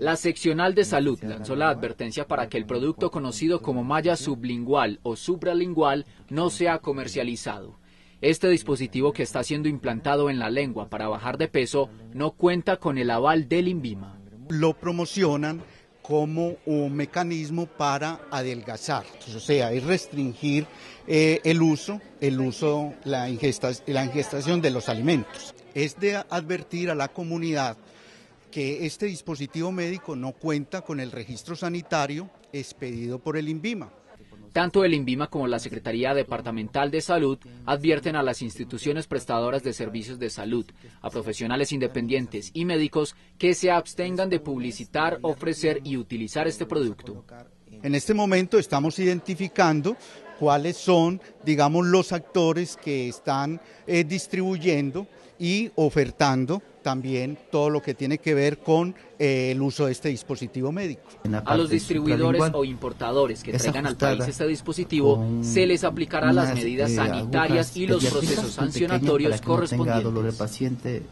La seccional de salud lanzó la advertencia para que el producto conocido como malla sublingual o supralingual no sea comercializado. Este dispositivo que está siendo implantado en la lengua para bajar de peso no cuenta con el aval del INVIMA. Lo promocionan como un mecanismo para adelgazar, o sea, es restringir eh, el uso, el uso, la, ingesta, la ingestación de los alimentos. Es de advertir a la comunidad que este dispositivo médico no cuenta con el registro sanitario expedido por el INVIMA. Tanto el INVIMA como la Secretaría Departamental de Salud advierten a las instituciones prestadoras de servicios de salud, a profesionales independientes y médicos que se abstengan de publicitar, ofrecer y utilizar este producto. En este momento estamos identificando cuáles son, digamos, los actores que están eh, distribuyendo y ofertando también todo lo que tiene que ver con eh, el uso de este dispositivo médico. A los distribuidores o importadores que traigan al país este dispositivo se les aplicarán las medidas eh, sanitarias y los procesos sancionatorios correspondientes.